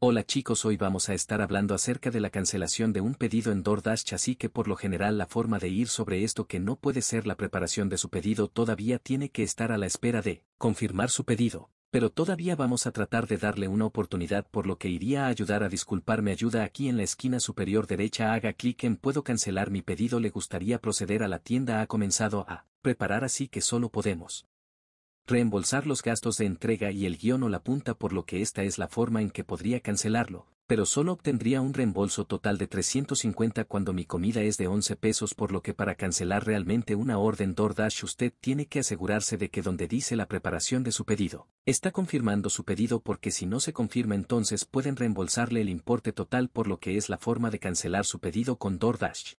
Hola chicos, hoy vamos a estar hablando acerca de la cancelación de un pedido en DoorDash, así que por lo general la forma de ir sobre esto que no puede ser la preparación de su pedido todavía tiene que estar a la espera de confirmar su pedido, pero todavía vamos a tratar de darle una oportunidad por lo que iría a ayudar a disculparme ayuda aquí en la esquina superior derecha haga clic en puedo cancelar mi pedido le gustaría proceder a la tienda ha comenzado a preparar así que solo podemos reembolsar los gastos de entrega y el guión o la punta por lo que esta es la forma en que podría cancelarlo, pero solo obtendría un reembolso total de 350 cuando mi comida es de 11 pesos por lo que para cancelar realmente una orden DoorDash usted tiene que asegurarse de que donde dice la preparación de su pedido, está confirmando su pedido porque si no se confirma entonces pueden reembolsarle el importe total por lo que es la forma de cancelar su pedido con DoorDash.